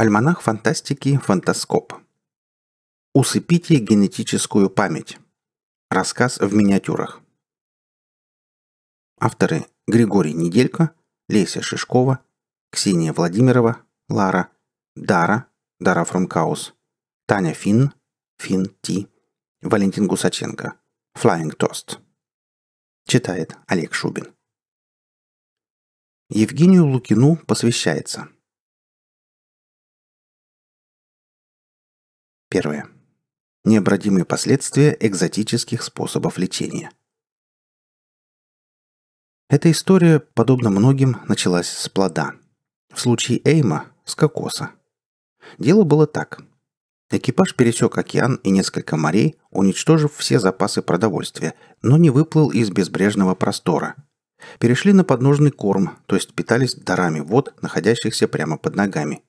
Альманах фантастики «Фантаскоп». Усыпите генетическую память. Рассказ в миниатюрах. Авторы Григорий Неделько, Леся Шишкова, Ксения Владимирова, Лара, Дара, Дара Фрумкаус, Таня Финн, Финн Ти, Валентин Гусаченко, Flying Toast. Читает Олег Шубин. Евгению Лукину посвящается – Первое. Необратимые последствия экзотических способов лечения. Эта история, подобно многим, началась с плода. В случае Эйма – с кокоса. Дело было так. Экипаж пересек океан и несколько морей, уничтожив все запасы продовольствия, но не выплыл из безбрежного простора. Перешли на подножный корм, то есть питались дарами вод, находящихся прямо под ногами.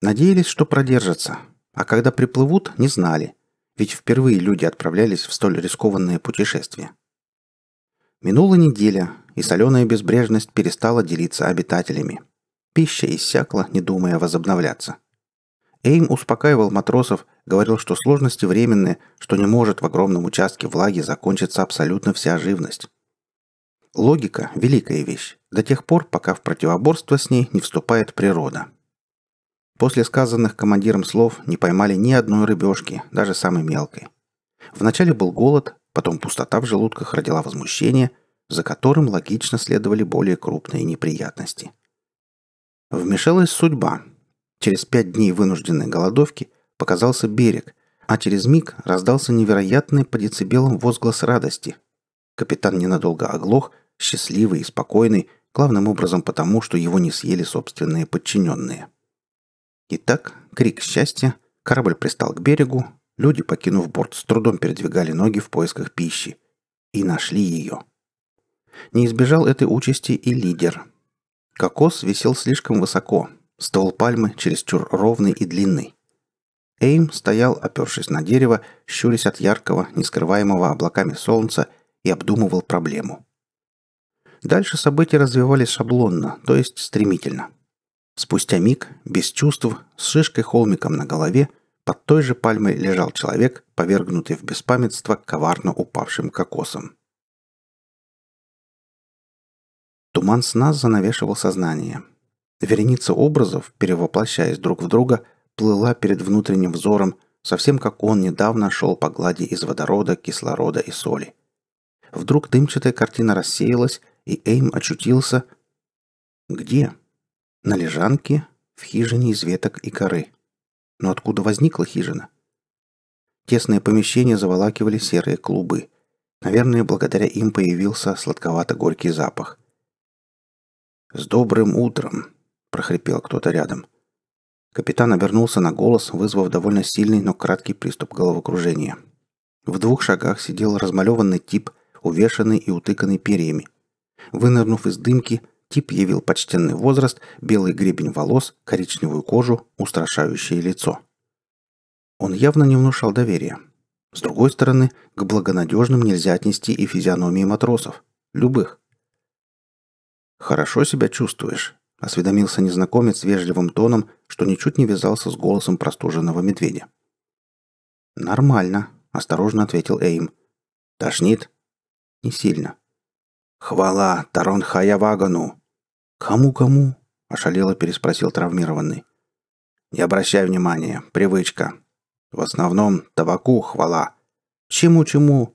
Надеялись, что продержатся, а когда приплывут, не знали, ведь впервые люди отправлялись в столь рискованное путешествие. Минула неделя, и соленая безбрежность перестала делиться обитателями. Пища иссякла, не думая возобновляться. Эйм успокаивал матросов, говорил, что сложности временные, что не может в огромном участке влаги закончиться абсолютно вся живность. Логика – великая вещь, до тех пор, пока в противоборство с ней не вступает природа. После сказанных командиром слов не поймали ни одной рыбешки, даже самой мелкой. Вначале был голод, потом пустота в желудках родила возмущение, за которым логично следовали более крупные неприятности. Вмешалась судьба. Через пять дней вынужденной голодовки показался берег, а через миг раздался невероятный по децибелам возглас радости. Капитан ненадолго оглох, счастливый и спокойный, главным образом потому, что его не съели собственные подчиненные – Итак, крик счастья, корабль пристал к берегу, люди, покинув борт, с трудом передвигали ноги в поисках пищи. И нашли ее. Не избежал этой участи и лидер. Кокос висел слишком высоко, ствол пальмы чересчур ровный и длинный. Эйм стоял, опершись на дерево, щурясь от яркого, нескрываемого облаками солнца, и обдумывал проблему. Дальше события развивались шаблонно, то есть стремительно – Спустя миг, без чувств, с шишкой-холмиком на голове, под той же пальмой лежал человек, повергнутый в беспамятство коварно упавшим кокосом. Туман сна занавешивал сознание. Вереница образов, перевоплощаясь друг в друга, плыла перед внутренним взором, совсем как он недавно шел по глади из водорода, кислорода и соли. Вдруг дымчатая картина рассеялась, и Эйм очутился... Где? На лежанке, в хижине из веток и коры. Но откуда возникла хижина? Тесные помещения заволакивали серые клубы. Наверное, благодаря им появился сладковато-горький запах. «С добрым утром!» – прохрипел кто-то рядом. Капитан обернулся на голос, вызвав довольно сильный, но краткий приступ головокружения. В двух шагах сидел размалеванный тип, увешанный и утыканный перьями. Вынырнув из дымки – Тип явил почтенный возраст, белый гребень волос, коричневую кожу, устрашающее лицо. Он явно не внушал доверия. С другой стороны, к благонадежным нельзя отнести и физиономии матросов. Любых. «Хорошо себя чувствуешь», — осведомился незнакомец вежливым тоном, что ничуть не вязался с голосом простуженного медведя. «Нормально», — осторожно ответил Эйм. «Тошнит?» «Не сильно», «Хвала Тарон Хаявагану!» «Кому-кому?» – ошалело переспросил травмированный. «Не обращай внимания. Привычка. В основном табаку хвала. Чему-чему?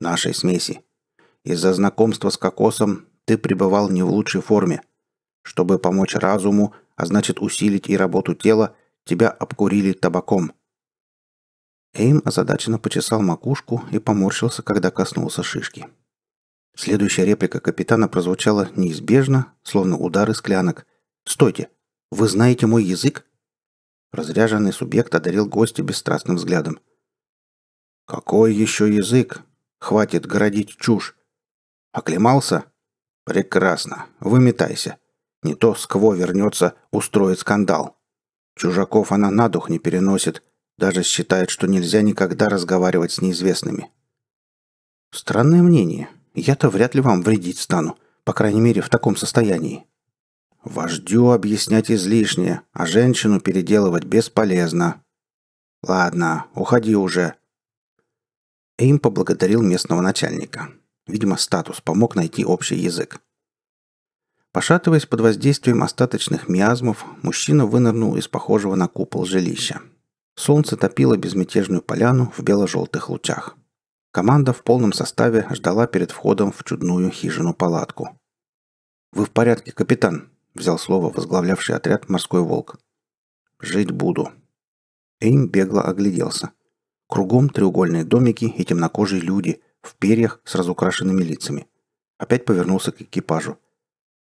Нашей смеси. Из-за знакомства с кокосом ты пребывал не в лучшей форме. Чтобы помочь разуму, а значит усилить и работу тела, тебя обкурили табаком». Эйм озадаченно почесал макушку и поморщился, когда коснулся шишки. Следующая реплика капитана прозвучала неизбежно, словно удар из клянок. «Стойте! Вы знаете мой язык?» Разряженный субъект одарил гостя бесстрастным взглядом. «Какой еще язык? Хватит городить чушь! Оклемался? Прекрасно! Выметайся! Не то Скво вернется, устроит скандал. Чужаков она на дух не переносит, даже считает, что нельзя никогда разговаривать с неизвестными». Странное мнение, я-то вряд ли вам вредить стану, по крайней мере, в таком состоянии. Вождю объяснять излишнее, а женщину переделывать бесполезно. Ладно, уходи уже. Эйм поблагодарил местного начальника. Видимо, статус помог найти общий язык. Пошатываясь под воздействием остаточных миазмов, мужчина вынырнул из похожего на купол жилища. Солнце топило безмятежную поляну в бело-желтых лучах. Команда в полном составе ждала перед входом в чудную хижину-палатку. «Вы в порядке, капитан?» – взял слово возглавлявший отряд «Морской волк». «Жить буду». Эйм бегло огляделся. Кругом треугольные домики и темнокожие люди в перьях с разукрашенными лицами. Опять повернулся к экипажу.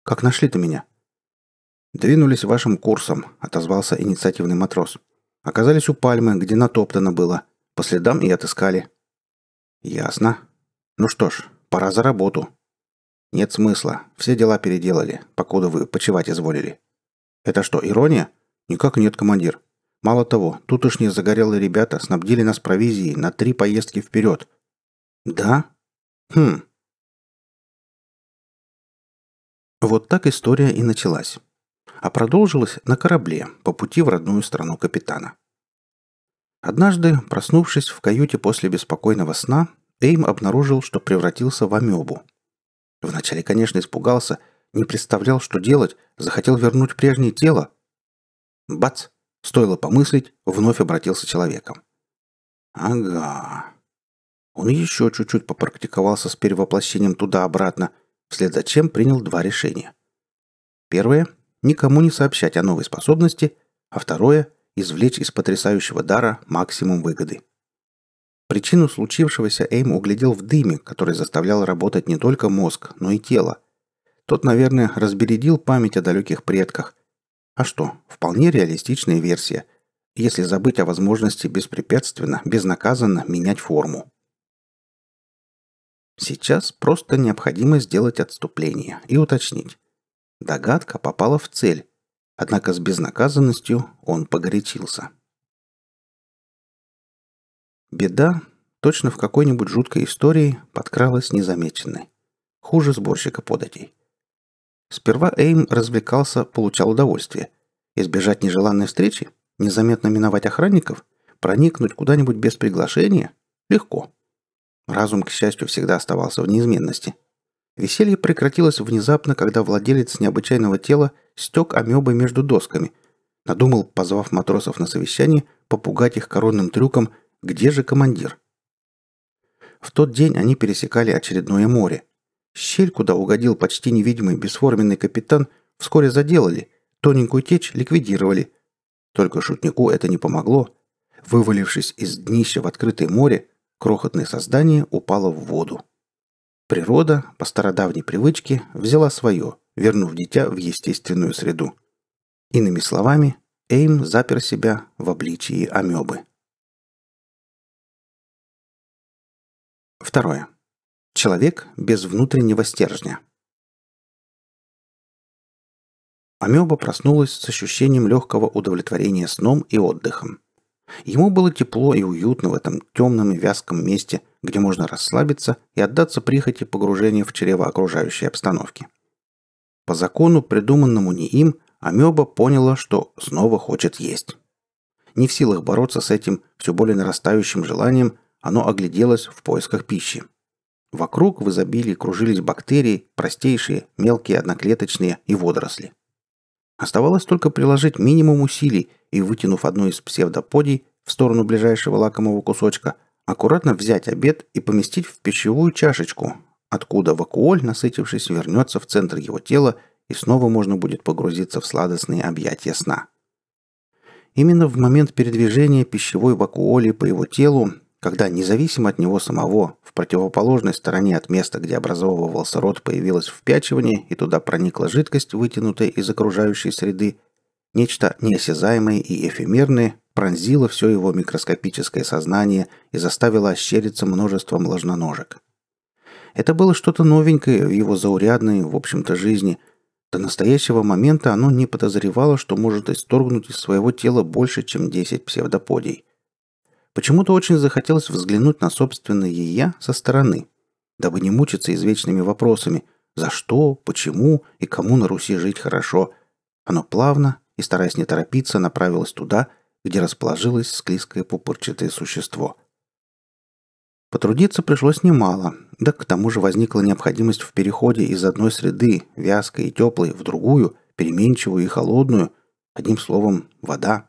«Как нашли-то меня?» «Двинулись вашим курсом», – отозвался инициативный матрос. «Оказались у пальмы, где натоптано было. По следам и отыскали». «Ясно. Ну что ж, пора за работу». «Нет смысла. Все дела переделали, покуда вы почевать изволили». «Это что, ирония?» «Никак нет, командир. Мало того, тутошние загорелые ребята снабдили нас провизией на три поездки вперед». «Да? Хм». Вот так история и началась. А продолжилась на корабле по пути в родную страну капитана. Однажды, проснувшись в каюте после беспокойного сна, Эйм обнаружил, что превратился в амебу. Вначале, конечно, испугался, не представлял, что делать, захотел вернуть прежнее тело. Бац! Стоило помыслить, вновь обратился человеком. Ага. Он еще чуть-чуть попрактиковался с перевоплощением туда-обратно, вслед за чем принял два решения. Первое — никому не сообщать о новой способности, а второе — извлечь из потрясающего дара максимум выгоды. Причину случившегося Эйм углядел в дыме, который заставлял работать не только мозг, но и тело. Тот, наверное, разбередил память о далеких предках. А что, вполне реалистичная версия, если забыть о возможности беспрепятственно, безнаказанно менять форму. Сейчас просто необходимо сделать отступление и уточнить. Догадка попала в цель, Однако с безнаказанностью он погорячился. Беда, точно в какой-нибудь жуткой истории, подкралась незамеченной. Хуже сборщика податей. Сперва Эйм развлекался, получал удовольствие. Избежать нежеланной встречи, незаметно миновать охранников, проникнуть куда-нибудь без приглашения – легко. Разум, к счастью, всегда оставался в неизменности – Веселье прекратилось внезапно, когда владелец необычайного тела стек амебы между досками. Надумал, позвав матросов на совещание, попугать их коронным трюком «Где же командир?». В тот день они пересекали очередное море. Щель, куда угодил почти невидимый бесформенный капитан, вскоре заделали, тоненькую течь ликвидировали. Только шутнику это не помогло. Вывалившись из днища в открытое море, крохотное создание упало в воду. Природа, по стародавней привычке, взяла свое, вернув дитя в естественную среду. Иными словами, Эйм запер себя в обличии амебы. Второе. Человек без внутреннего стержня. Амеба проснулась с ощущением легкого удовлетворения сном и отдыхом. Ему было тепло и уютно в этом темном и вязком месте, где можно расслабиться и отдаться прихоти погружения в чрево окружающей обстановки. По закону, придуманному не им, Амеба поняла, что снова хочет есть. Не в силах бороться с этим все более нарастающим желанием, оно огляделось в поисках пищи. Вокруг в изобилии кружились бактерии, простейшие, мелкие, одноклеточные и водоросли. Оставалось только приложить минимум усилий, и, вытянув одну из псевдоподий в сторону ближайшего лакомого кусочка, аккуратно взять обед и поместить в пищевую чашечку, откуда вакуоль, насытившись, вернется в центр его тела и снова можно будет погрузиться в сладостные объятия сна. Именно в момент передвижения пищевой вакуоли по его телу, когда независимо от него самого, в противоположной стороне от места, где образовывался рот, появилось впячивание и туда проникла жидкость, вытянутая из окружающей среды, Нечто неосязаемое и эфемерное пронзило все его микроскопическое сознание и заставило ощериться множеством ложноножек. Это было что-то новенькое в его заурядной, в общем-то, жизни. До настоящего момента оно не подозревало, что может исторгнуть из своего тела больше, чем 10 псевдоподий. Почему-то очень захотелось взглянуть на собственное «я» со стороны, дабы не мучиться извечными вопросами «за что?», «почему?» и «кому на Руси жить хорошо?». Оно плавно, и, стараясь не торопиться, направилась туда, где расположилось склизкое пупырчатое существо. Потрудиться пришлось немало, да к тому же возникла необходимость в переходе из одной среды, вязкой и теплой, в другую, переменчивую и холодную, одним словом, вода.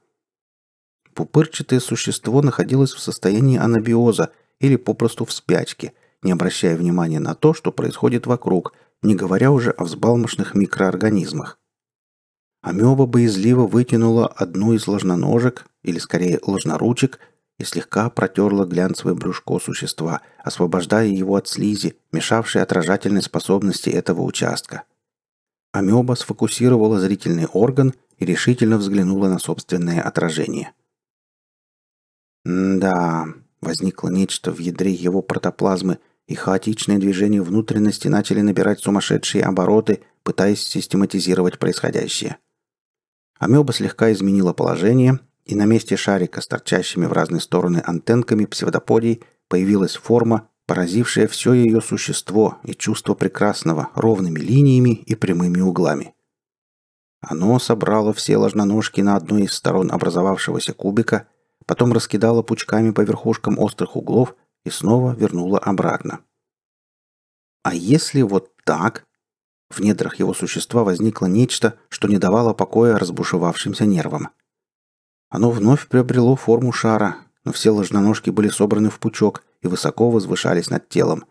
Пупырчатое существо находилось в состоянии анабиоза или попросту в спячке, не обращая внимания на то, что происходит вокруг, не говоря уже о взбалмошных микроорганизмах. Амеба боязливо вытянула одну из ложноножек, или скорее ложноручек, и слегка протерла глянцевое брюшко существа, освобождая его от слизи, мешавшей отражательной способности этого участка. Амеба сфокусировала зрительный орган и решительно взглянула на собственное отражение. «Да...» — возникло нечто в ядре его протоплазмы, и хаотичные движения внутренности начали набирать сумасшедшие обороты, пытаясь систематизировать происходящее — Амеба слегка изменила положение, и на месте шарика с торчащими в разные стороны антенками псевдоподий появилась форма, поразившая все ее существо и чувство прекрасного ровными линиями и прямыми углами. Оно собрало все ложноножки на одной из сторон образовавшегося кубика, потом раскидало пучками по верхушкам острых углов и снова вернуло обратно. «А если вот так?» В недрах его существа возникло нечто, что не давало покоя разбушевавшимся нервам. Оно вновь приобрело форму шара, но все ложноножки были собраны в пучок и высоко возвышались над телом.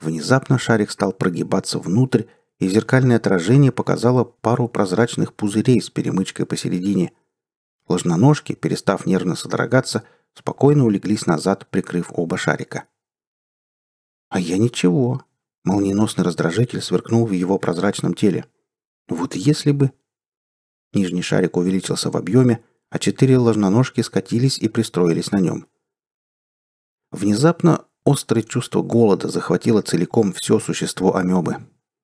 Внезапно шарик стал прогибаться внутрь, и зеркальное отражение показало пару прозрачных пузырей с перемычкой посередине. Ложноножки, перестав нервно содрогаться, спокойно улеглись назад, прикрыв оба шарика. «А я ничего», Молниеносный раздражитель сверкнул в его прозрачном теле. Вот если бы... Нижний шарик увеличился в объеме, а четыре ложноножки скатились и пристроились на нем. Внезапно острое чувство голода захватило целиком все существо амебы.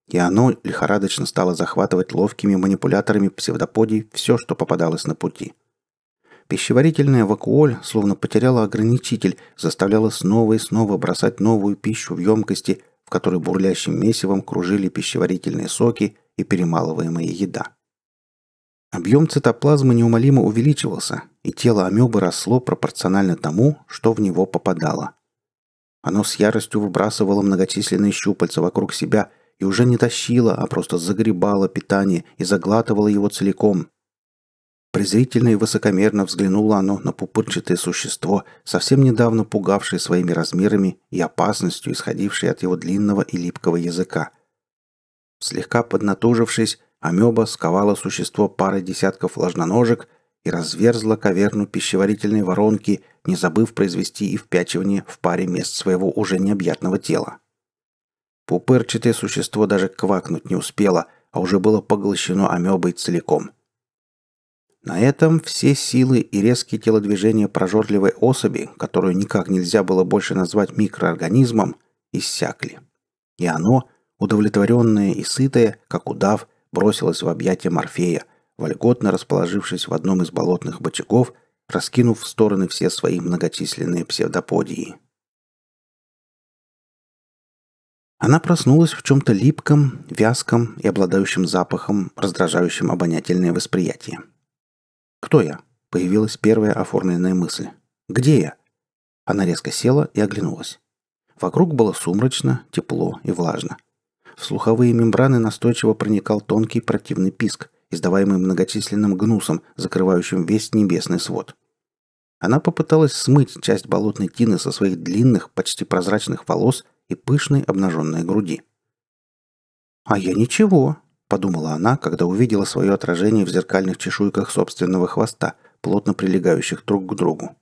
И оно лихорадочно стало захватывать ловкими манипуляторами псевдоподий все, что попадалось на пути. Пищеварительная вакуоль словно потеряла ограничитель, заставляла снова и снова бросать новую пищу в емкости – в которой бурлящим месивом кружили пищеварительные соки и перемалываемая еда. Объем цитоплазмы неумолимо увеличивался, и тело амебы росло пропорционально тому, что в него попадало. Оно с яростью выбрасывало многочисленные щупальца вокруг себя и уже не тащило, а просто загребало питание и заглатывало его целиком, Презрительно и высокомерно взглянуло оно на пупырчатое существо, совсем недавно пугавшее своими размерами и опасностью, исходившей от его длинного и липкого языка. Слегка поднатужившись, амеба сковала существо парой десятков ложноножек и разверзла каверну пищеварительной воронки, не забыв произвести и впячивание в паре мест своего уже необъятного тела. Пупырчатое существо даже квакнуть не успело, а уже было поглощено амебой целиком – на этом все силы и резкие телодвижения прожорливой особи, которую никак нельзя было больше назвать микроорганизмом, иссякли. И оно, удовлетворенное и сытое, как удав, бросилось в объятия Морфея, вольготно расположившись в одном из болотных бочагов, раскинув в стороны все свои многочисленные псевдоподии. Она проснулась в чем-то липком, вязком и обладающим запахом, раздражающим обонятельное восприятие – кто я? Появилась первая оформленная мысль. Где я? Она резко села и оглянулась. Вокруг было сумрачно, тепло и влажно. В слуховые мембраны настойчиво проникал тонкий противный писк, издаваемый многочисленным гнусом, закрывающим весь небесный свод. Она попыталась смыть часть болотной тины со своих длинных, почти прозрачных волос и пышной обнаженной груди. «А я ничего», подумала она, когда увидела свое отражение в зеркальных чешуйках собственного хвоста, плотно прилегающих друг к другу.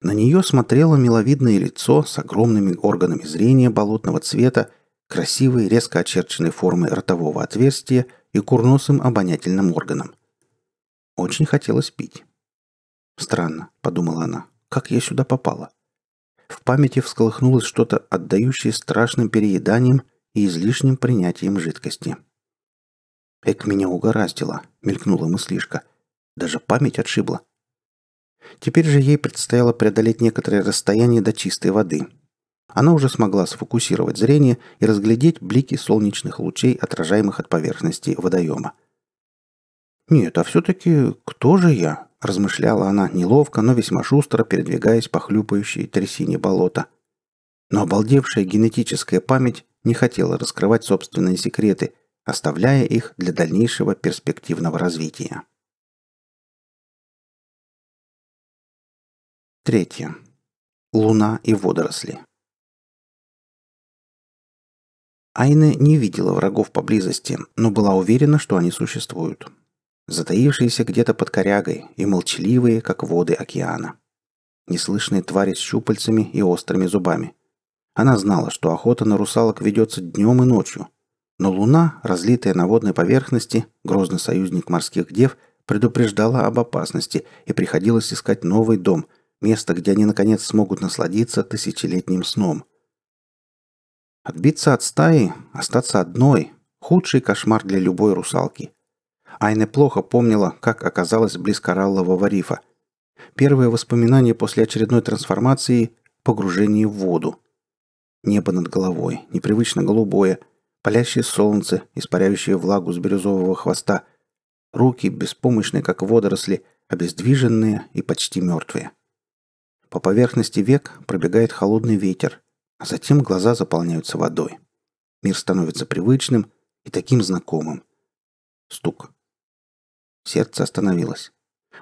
На нее смотрело миловидное лицо с огромными органами зрения болотного цвета, красивой, резко очерченной формы ротового отверстия и курносым обонятельным органом. Очень хотелось пить. «Странно», — подумала она, — «как я сюда попала?» В памяти всколыхнулось что-то, отдающее страшным перееданием и излишним принятием жидкости. Эк меня угораздило, мелькнула мыслишка. Даже память отшибла. Теперь же ей предстояло преодолеть некоторое расстояние до чистой воды. Она уже смогла сфокусировать зрение и разглядеть блики солнечных лучей, отражаемых от поверхности водоема. «Нет, а все-таки кто же я?» – размышляла она неловко, но весьма шустро, передвигаясь по хлюпающей трясине болота. Но обалдевшая генетическая память не хотела раскрывать собственные секреты – оставляя их для дальнейшего перспективного развития. Третье. Луна и водоросли. Айна не видела врагов поблизости, но была уверена, что они существуют. Затаившиеся где-то под корягой и молчаливые, как воды океана. Неслышные твари с щупальцами и острыми зубами. Она знала, что охота на русалок ведется днем и ночью, но луна, разлитая на водной поверхности, грозный союзник морских дев, предупреждала об опасности и приходилось искать новый дом, место, где они наконец смогут насладиться тысячелетним сном. Отбиться от стаи, остаться одной – худший кошмар для любой русалки. Айне плохо помнила, как оказалась близ кораллового рифа. Первое воспоминание после очередной трансформации – погружение в воду. Небо над головой, непривычно голубое – Палящее солнце, испаряющее влагу с бирюзового хвоста. Руки, беспомощные, как водоросли, обездвиженные и почти мертвые. По поверхности век пробегает холодный ветер, а затем глаза заполняются водой. Мир становится привычным и таким знакомым. Стук. Сердце остановилось.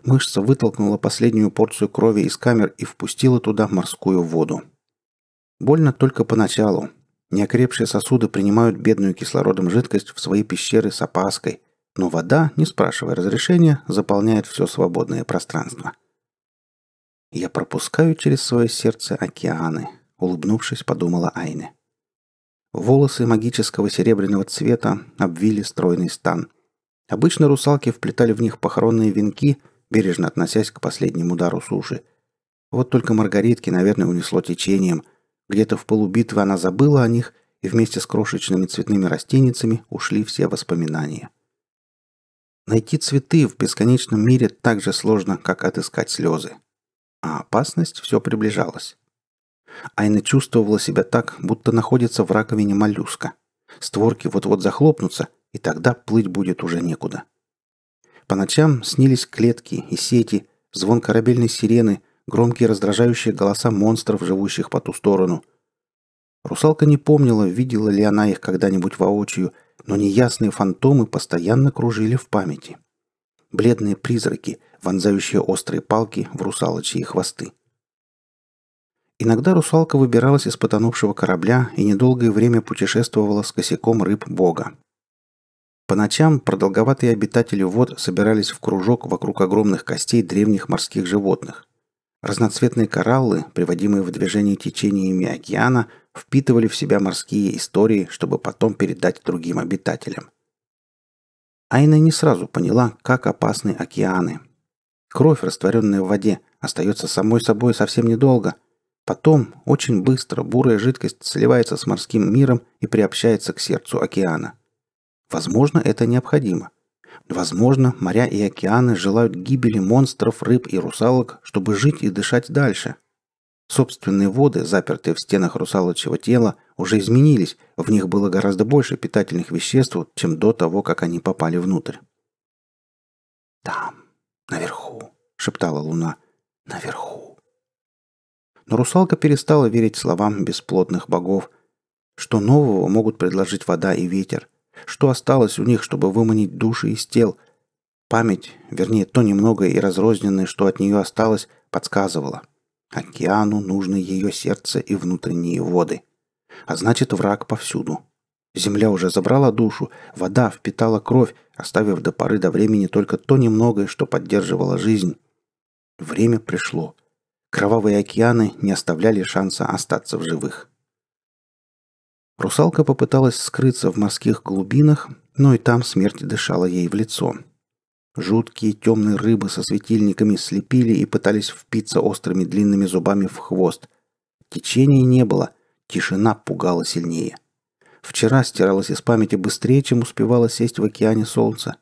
Мышца вытолкнула последнюю порцию крови из камер и впустила туда морскую воду. Больно только поначалу, Неокрепшие сосуды принимают бедную кислородом жидкость в свои пещеры с опаской, но вода, не спрашивая разрешения, заполняет все свободное пространство. «Я пропускаю через свое сердце океаны», — улыбнувшись, подумала Айне. Волосы магического серебряного цвета обвили стройный стан. Обычно русалки вплетали в них похоронные венки, бережно относясь к последнему удару суши. Вот только маргаритки, наверное, унесло течением — где-то в полубитве она забыла о них, и вместе с крошечными цветными растеницами ушли все воспоминания. Найти цветы в бесконечном мире так же сложно, как отыскать слезы. А опасность все приближалась. Айна чувствовала себя так, будто находится в раковине моллюска. Створки вот-вот захлопнутся, и тогда плыть будет уже некуда. По ночам снились клетки и сети, звон корабельной сирены – громкие раздражающие голоса монстров, живущих по ту сторону. Русалка не помнила, видела ли она их когда-нибудь воочию, но неясные фантомы постоянно кружили в памяти. Бледные призраки, вонзающие острые палки в русалочьи хвосты. Иногда русалка выбиралась из потонувшего корабля и недолгое время путешествовала с косяком рыб бога. По ночам продолговатые обитатели вод собирались в кружок вокруг огромных костей древних морских животных. Разноцветные кораллы, приводимые в движение течениями океана, впитывали в себя морские истории, чтобы потом передать другим обитателям. Айна не сразу поняла, как опасны океаны. Кровь, растворенная в воде, остается самой собой совсем недолго. Потом, очень быстро, бурая жидкость сливается с морским миром и приобщается к сердцу океана. Возможно, это необходимо – Возможно, моря и океаны желают гибели монстров, рыб и русалок, чтобы жить и дышать дальше. Собственные воды, запертые в стенах русалочьего тела, уже изменились, в них было гораздо больше питательных веществ, чем до того, как они попали внутрь. «Там, наверху», — шептала луна, — «наверху». Но русалка перестала верить словам бесплодных богов. Что нового могут предложить вода и ветер? Что осталось у них, чтобы выманить души из тел? Память, вернее, то немногое и разрозненное, что от нее осталось, подсказывала. Океану нужно ее сердце и внутренние воды. А значит, враг повсюду. Земля уже забрала душу, вода впитала кровь, оставив до поры до времени только то немногое, что поддерживало жизнь. Время пришло. Кровавые океаны не оставляли шанса остаться в живых. Русалка попыталась скрыться в морских глубинах, но и там смерть дышала ей в лицо. Жуткие темные рыбы со светильниками слепили и пытались впиться острыми длинными зубами в хвост. Течения не было, тишина пугала сильнее. Вчера стиралась из памяти быстрее, чем успевала сесть в океане солнца.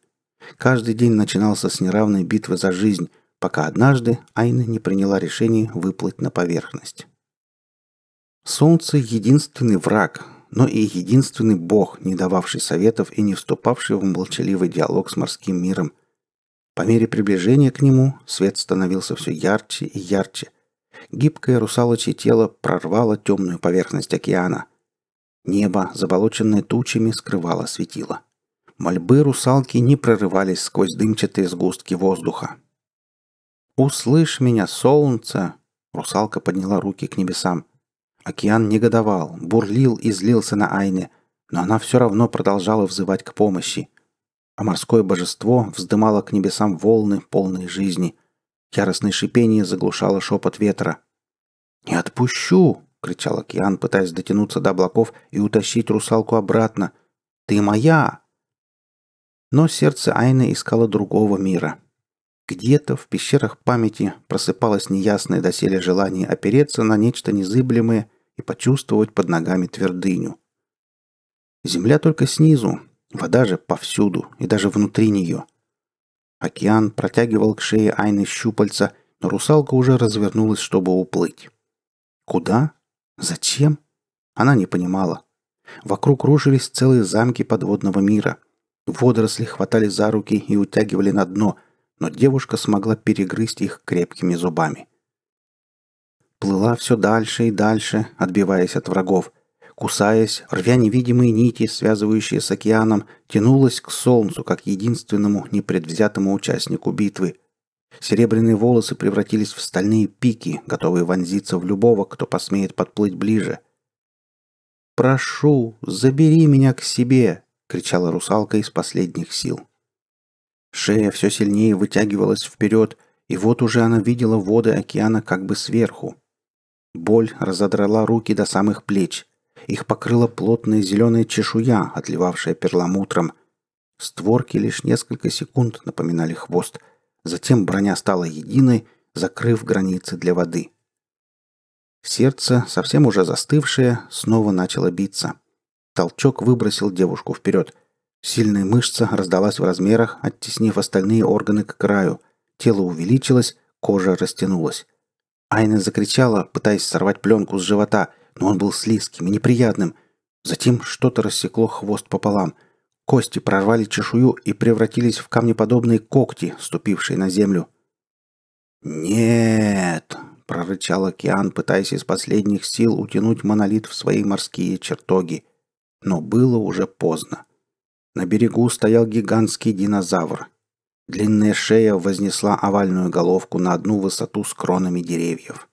Каждый день начинался с неравной битвы за жизнь, пока однажды Айна не приняла решение выплыть на поверхность. Солнце — единственный враг, но и единственный бог, не дававший советов и не вступавший в молчаливый диалог с морским миром. По мере приближения к нему свет становился все ярче и ярче. Гибкое русалочье тело прорвало темную поверхность океана. Небо, заболоченное тучами, скрывало светило. Мольбы русалки не прорывались сквозь дымчатые сгустки воздуха. «Услышь меня, солнце!» Русалка подняла руки к небесам. Океан негодовал, бурлил и злился на Айне, но она все равно продолжала взывать к помощи. А морское божество вздымало к небесам волны, полные жизни. Яростное шипение заглушало шепот ветра. «Не отпущу!» — кричал океан, пытаясь дотянуться до облаков и утащить русалку обратно. «Ты моя!» Но сердце Айны искало другого мира — где-то в пещерах памяти просыпалось неясное доселе желание опереться на нечто незыблемое и почувствовать под ногами твердыню. Земля только снизу, вода же повсюду и даже внутри нее. Океан протягивал к шее Айны щупальца, но русалка уже развернулась, чтобы уплыть. Куда? Зачем? Она не понимала. Вокруг рушились целые замки подводного мира. Водоросли хватали за руки и утягивали на дно – но девушка смогла перегрызть их крепкими зубами. Плыла все дальше и дальше, отбиваясь от врагов. Кусаясь, рвя невидимые нити, связывающие с океаном, тянулась к солнцу как единственному непредвзятому участнику битвы. Серебряные волосы превратились в стальные пики, готовые вонзиться в любого, кто посмеет подплыть ближе. «Прошу, забери меня к себе!» — кричала русалка из последних сил. Шея все сильнее вытягивалась вперед, и вот уже она видела воды океана как бы сверху. Боль разодрала руки до самых плеч. Их покрыла плотная зеленая чешуя, отливавшая перламутром. Створки лишь несколько секунд напоминали хвост. Затем броня стала единой, закрыв границы для воды. Сердце, совсем уже застывшее, снова начало биться. Толчок выбросил девушку вперед. Сильная мышца раздалась в размерах, оттеснив остальные органы к краю. Тело увеличилось, кожа растянулась. Айна закричала, пытаясь сорвать пленку с живота, но он был слизким и неприятным. Затем что-то рассекло хвост пополам. Кости прорвали чешую и превратились в камнеподобные когти, ступившие на землю. «Нет!» — прорычал океан, пытаясь из последних сил утянуть монолит в свои морские чертоги. Но было уже поздно. На берегу стоял гигантский динозавр. Длинная шея вознесла овальную головку на одну высоту с кронами деревьев.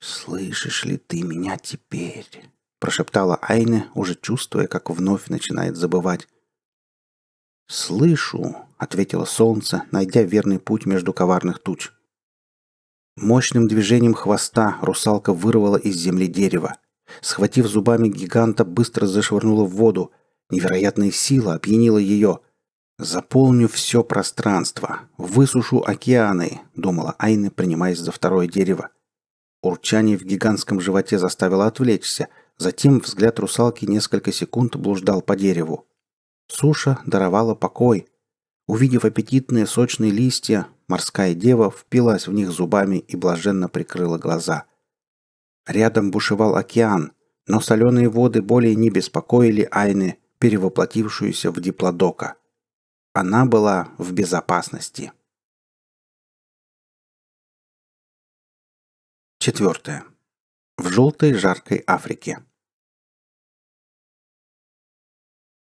«Слышишь ли ты меня теперь?» – прошептала Айне, уже чувствуя, как вновь начинает забывать. «Слышу», — ответило солнце, найдя верный путь между коварных туч. Мощным движением хвоста русалка вырвала из земли дерево. Схватив зубами гиганта, быстро зашвырнула в воду. Невероятная сила опьянила ее. «Заполню все пространство, высушу океаны», — думала Айна, принимаясь за второе дерево. Урчание в гигантском животе заставило отвлечься. Затем взгляд русалки несколько секунд блуждал по дереву. Суша даровала покой. Увидев аппетитные сочные листья, морская дева впилась в них зубами и блаженно прикрыла глаза. Рядом бушевал океан, но соленые воды более не беспокоили Айны перевоплотившуюся в диплодока. Она была в безопасности. Четвертое. В желтой жаркой Африке.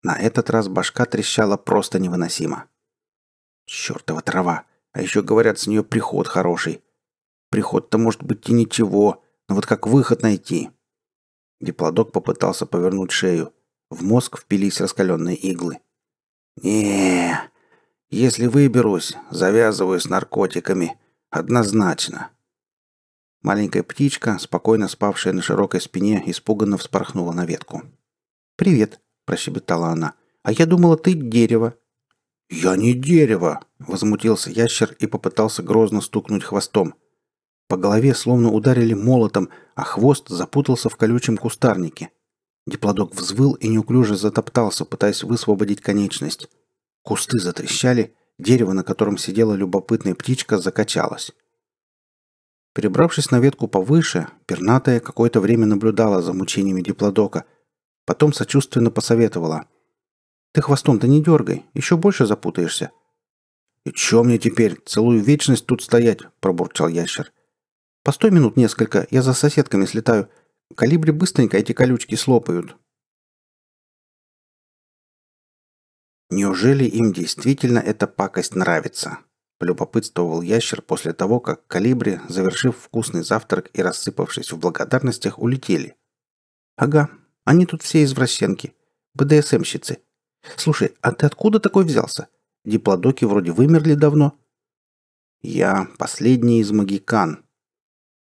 На этот раз башка трещала просто невыносимо. Чертова трава. А еще говорят, с нее приход хороший. Приход-то может быть и ничего, но вот как выход найти? Диплодок попытался повернуть шею. В мозг впились раскаленные иглы. не Если выберусь, завязываю с наркотиками. Однозначно. Маленькая птичка, спокойно спавшая на широкой спине, испуганно вспорхнула на ветку. «Привет», – прощебетала она. «А я думала, ты дерево». «Я не дерево!» – возмутился ящер и попытался грозно стукнуть хвостом. По голове словно ударили молотом, а хвост запутался в колючем кустарнике – Диплодок взвыл и неуклюже затоптался, пытаясь высвободить конечность. Кусты затрещали, дерево, на котором сидела любопытная птичка, закачалось. Перебравшись на ветку повыше, пернатая какое-то время наблюдала за мучениями диплодока, потом сочувственно посоветовала. «Ты хвостом-то не дергай, еще больше запутаешься». «И чё мне теперь, целую вечность тут стоять?» – пробурчал ящер. «Постой минут несколько, я за соседками слетаю. Калибри быстренько эти колючки слопают. Неужели им действительно эта пакость нравится? полюбопытствовал ящер после того, как калибри, завершив вкусный завтрак и рассыпавшись в благодарностях, улетели. «Ага, они тут все извращенки. БДСМщицы. Слушай, а ты откуда такой взялся? Диплодоки вроде вымерли давно». «Я последний из магикан».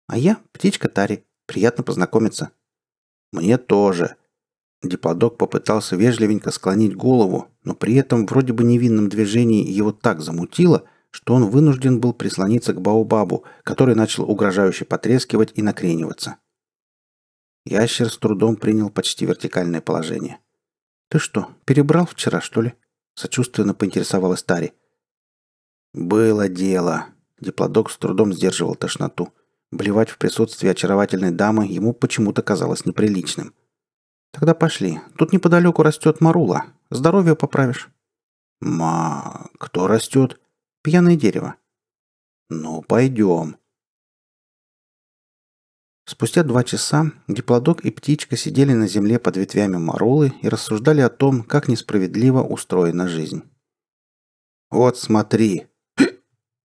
«А я птичка Тари. Приятно познакомиться». «Мне тоже». Диплодок попытался вежливенько склонить голову, но при этом вроде бы невинном движении его так замутило, что он вынужден был прислониться к Баобабу, который начал угрожающе потрескивать и накрениваться. Ящер с трудом принял почти вертикальное положение. «Ты что, перебрал вчера, что ли?» — сочувственно поинтересовалась Тари. «Было дело». Диплодок с трудом сдерживал тошноту. Блевать в присутствии очаровательной дамы ему почему-то казалось неприличным. «Тогда пошли. Тут неподалеку растет марула. Здоровье поправишь». «Ма... кто растет?» «Пьяное дерево». «Ну, пойдем». Спустя два часа диплодок и птичка сидели на земле под ветвями марулы и рассуждали о том, как несправедливо устроена жизнь. «Вот смотри!»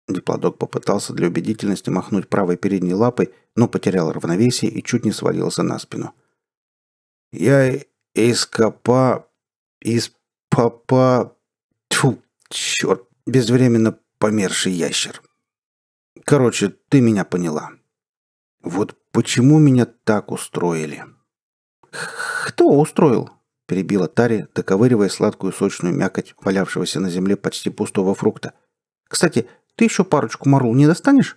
Диплодок попытался для убедительности махнуть правой передней лапой, но потерял равновесие и чуть не свалился на спину. «Я из копа... из попа... Тьфу, черт, безвременно померший ящер. Короче, ты меня поняла. Вот почему меня так устроили?» «Кто устроил?» — перебила Тари, доковыривая сладкую сочную мякоть валявшегося на земле почти пустого фрукта. «Кстати, ты еще парочку марул не достанешь?»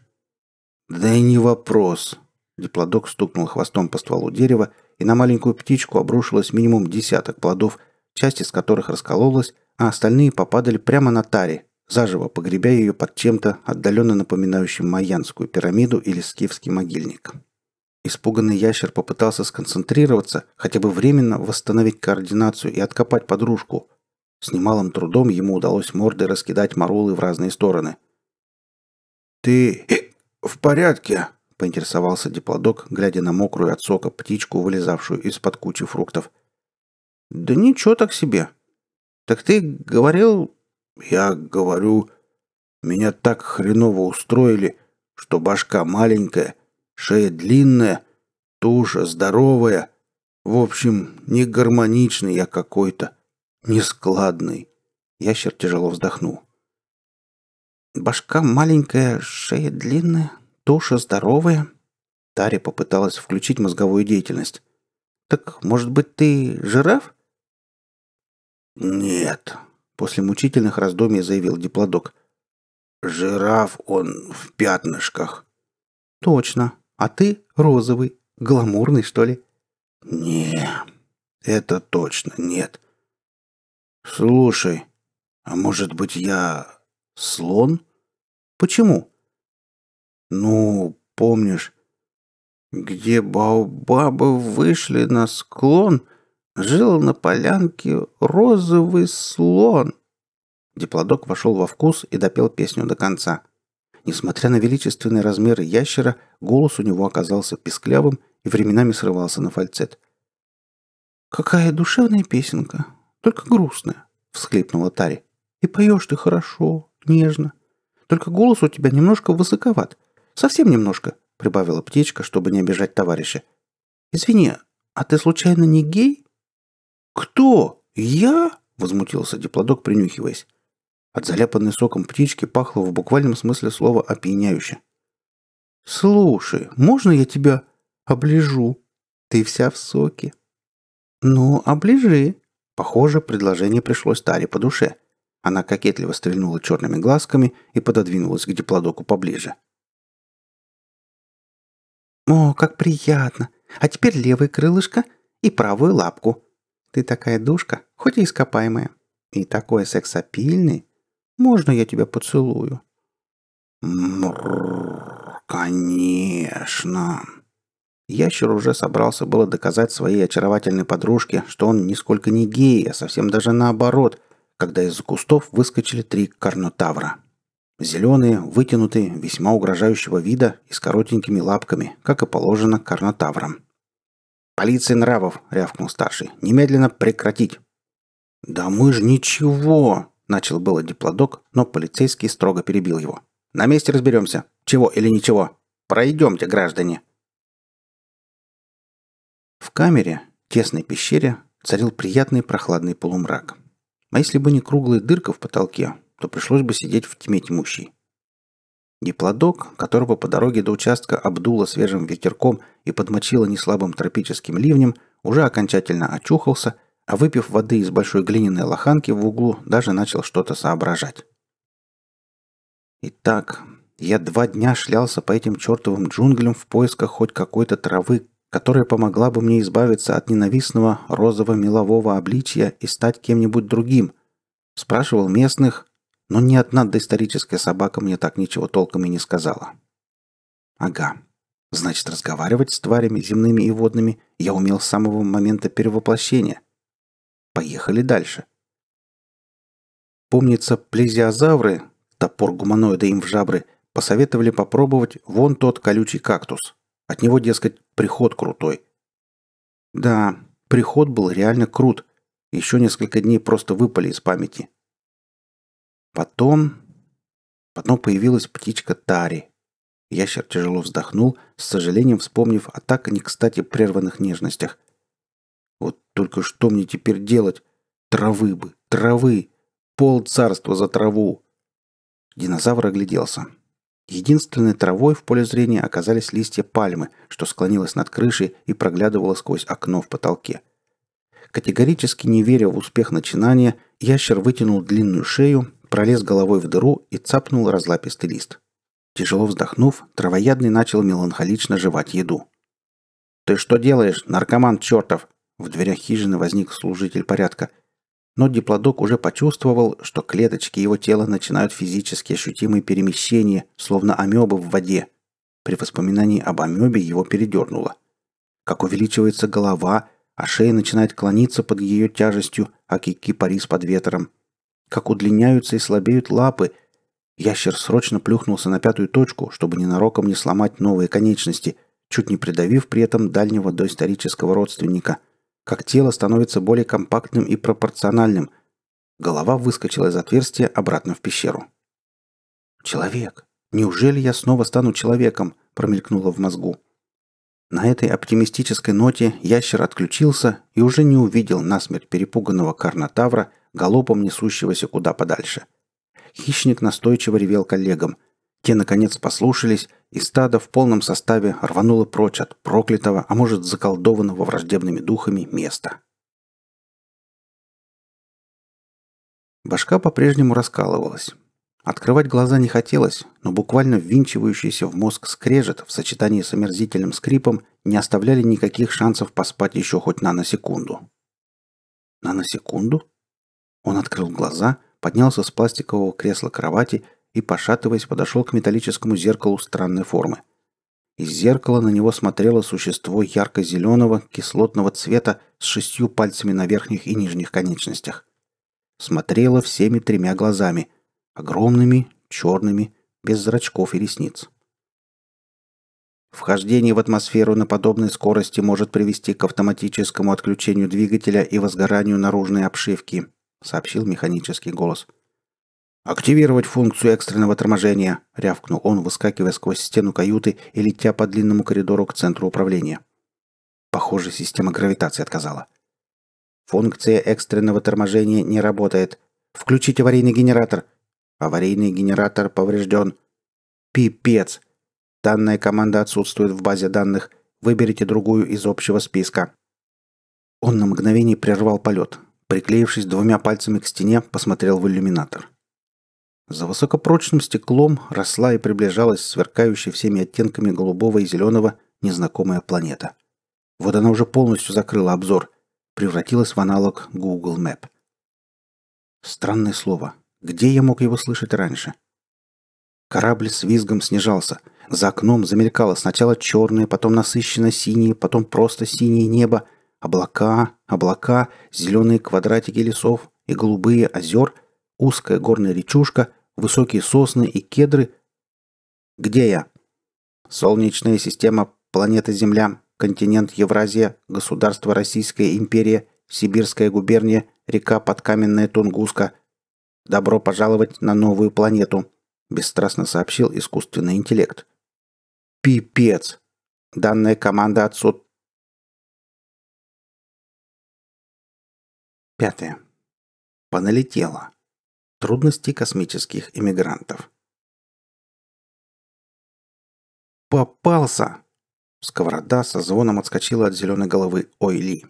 «Да и не вопрос». Диплодок стукнул хвостом по стволу дерева, и на маленькую птичку обрушилось минимум десяток плодов, часть из которых раскололась, а остальные попадали прямо на таре, заживо погребя ее под чем-то, отдаленно напоминающим майянскую пирамиду или скифский могильник. Испуганный ящер попытался сконцентрироваться, хотя бы временно восстановить координацию и откопать подружку. С немалым трудом ему удалось мордой раскидать марулы в разные стороны – «Ты в порядке?» — поинтересовался диплодок, глядя на мокрую от сока птичку, вылезавшую из-под кучи фруктов. «Да ничего так себе. Так ты говорил...» «Я говорю...» Меня так хреново устроили, что башка маленькая, шея длинная, туша здоровая. В общем, не гармоничный я какой-то, нескладный. Ящер тяжело вздохнул. Башка маленькая, шея длинная, туша здоровая. Тари попыталась включить мозговую деятельность. «Так, может быть, ты жираф?» «Нет», — после мучительных раздумий заявил диплодок. «Жираф, он в пятнышках». «Точно. А ты розовый, гламурный, что ли?» «Не, это точно нет. Слушай, а может быть, я Слон? Почему? Ну, помнишь, где баобабы вышли на склон, жил на полянке розовый слон. Диплодок вошел во вкус и допел песню до конца. Несмотря на величественные размеры ящера, голос у него оказался писклявым и временами срывался на фальцет. «Какая душевная песенка, только грустная», — всхлипнула Тари. «И поешь ты хорошо, нежно. Только голос у тебя немножко высоковат. Совсем немножко», — прибавила птичка, чтобы не обижать товарища. «Извини, а ты случайно не гей?» «Кто? Я?» — возмутился диплодок, принюхиваясь. От заляпанной соком птички пахло в буквальном смысле слова опьяняюще. «Слушай, можно я тебя оближу? Ты вся в соке». «Ну, оближи». Похоже, предложение пришлось Таре по душе — она кокетливо стрельнула черными глазками и пододвинулась к диплодоку поближе. «О, как приятно! А теперь левое крылышко и правую лапку. Ты такая душка, хоть и ископаемая. И такой сексапильный. Можно я тебя поцелую?» «Мрррр, конечно!» Ящер уже собрался было доказать своей очаровательной подружке, что он нисколько не гей, а совсем даже наоборот, когда из-за кустов выскочили три карнотавра. Зеленые, вытянутые, весьма угрожающего вида и с коротенькими лапками, как и положено карнотаврам. «Полиция нравов!» — рявкнул старший. «Немедленно прекратить!» «Да мы ж ничего!» — начал было диплодок, но полицейский строго перебил его. «На месте разберемся. Чего или ничего. Пройдемте, граждане!» В камере, тесной пещере, царил приятный прохладный полумрак. А если бы не круглая дырка в потолке, то пришлось бы сидеть в тьме тьмущей. Диплодок, которого по дороге до участка обдуло свежим ветерком и подмочило неслабым тропическим ливнем, уже окончательно очухался, а выпив воды из большой глиняной лоханки в углу, даже начал что-то соображать. Итак, я два дня шлялся по этим чертовым джунглям в поисках хоть какой-то травы, которая помогла бы мне избавиться от ненавистного розово-мелового обличья и стать кем-нибудь другим. Спрашивал местных, но ни одна доисторическая собака мне так ничего толком и не сказала. Ага. Значит, разговаривать с тварями земными и водными я умел с самого момента перевоплощения. Поехали дальше. Помнится, плезиозавры, топор гуманоида им в жабры, посоветовали попробовать вон тот колючий кактус. От него, дескать, Приход крутой. Да, приход был реально крут. Еще несколько дней просто выпали из памяти. Потом... Потом появилась птичка Тари. Ящер тяжело вздохнул, с сожалением вспомнив о так не кстати прерванных нежностях. Вот только что мне теперь делать? Травы бы, травы! Пол царства за траву! Динозавр огляделся. Единственной травой в поле зрения оказались листья пальмы, что склонилась над крышей и проглядывала сквозь окно в потолке. Категорически не веря в успех начинания, ящер вытянул длинную шею, пролез головой в дыру и цапнул разлапистый лист. Тяжело вздохнув, травоядный начал меланхолично жевать еду. «Ты что делаешь, наркоман чертов?» В дверях хижины возник служитель порядка – но диплодок уже почувствовал, что клеточки его тела начинают физически ощутимые перемещения, словно амебы в воде. При воспоминании об амебе его передернуло. Как увеличивается голова, а шея начинает клониться под ее тяжестью, а кики парис под ветром. Как удлиняются и слабеют лапы. Ящер срочно плюхнулся на пятую точку, чтобы ненароком не сломать новые конечности, чуть не придавив при этом дальнего доисторического родственника – как тело становится более компактным и пропорциональным. Голова выскочила из отверстия обратно в пещеру. «Человек! Неужели я снова стану человеком?» – промелькнуло в мозгу. На этой оптимистической ноте ящер отключился и уже не увидел насмерть перепуганного карнотавра, галопом несущегося куда подальше. Хищник настойчиво ревел коллегам – те, наконец, послушались, и стадо в полном составе рвануло прочь от проклятого, а может, заколдованного враждебными духами места. Башка по-прежнему раскалывалась. Открывать глаза не хотелось, но буквально ввинчивающийся в мозг скрежет в сочетании с омерзительным скрипом не оставляли никаких шансов поспать еще хоть наносекунду. Наносекунду? Он открыл глаза, поднялся с пластикового кресла кровати и, пошатываясь, подошел к металлическому зеркалу странной формы. Из зеркала на него смотрело существо ярко-зеленого, кислотного цвета с шестью пальцами на верхних и нижних конечностях. Смотрело всеми тремя глазами, огромными, черными, без зрачков и ресниц. Вхождение в атмосферу на подобной скорости может привести к автоматическому отключению двигателя и возгоранию наружной обшивки, сообщил механический голос. «Активировать функцию экстренного торможения!» — рявкнул он, выскакивая сквозь стену каюты и летя по длинному коридору к центру управления. Похоже, система гравитации отказала. «Функция экстренного торможения не работает. Включить аварийный генератор!» «Аварийный генератор поврежден!» «Пипец! Данная команда отсутствует в базе данных. Выберите другую из общего списка». Он на мгновение прервал полет. Приклеившись двумя пальцами к стене, посмотрел в иллюминатор. За высокопрочным стеклом росла и приближалась сверкающая всеми оттенками голубого и зеленого незнакомая планета. Вот она уже полностью закрыла обзор, превратилась в аналог Google Map. Странное слово. Где я мог его слышать раньше? Корабль с визгом снижался. За окном замелькало сначала черное, потом насыщенно синее, потом просто синее небо, облака, облака, зеленые квадратики лесов и голубые озер, узкая горная речушка, высокие сосны и кедры. Где я? Солнечная система, планета Земля, континент Евразия, государство Российская империя, Сибирская губерния, река Подкаменная Тунгуска. Добро пожаловать на новую планету, бесстрастно сообщил искусственный интеллект. Пипец. Данная команда отсут... Пятое. Поналетела. Трудности космических иммигрантов. «Попался!» Сковорода со звоном отскочила от зеленой головы Ойли.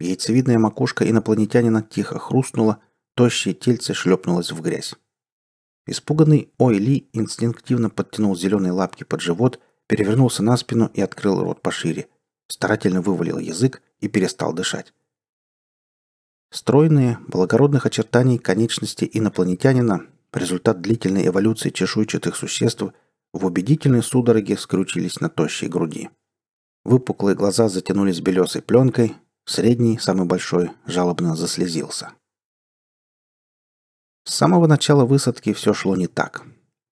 Яйцевидная макушка инопланетянина тихо хрустнула, тощее тельце шлепнулось в грязь. Испуганный Ойли инстинктивно подтянул зеленые лапки под живот, перевернулся на спину и открыл рот пошире. Старательно вывалил язык и перестал дышать. Стройные, благородных очертаний конечности инопланетянина, результат длительной эволюции чешуйчатых существ, в убедительной судороге скрутились на тощей груди. Выпуклые глаза затянулись белесой пленкой, средний, самый большой, жалобно заслезился. С самого начала высадки все шло не так.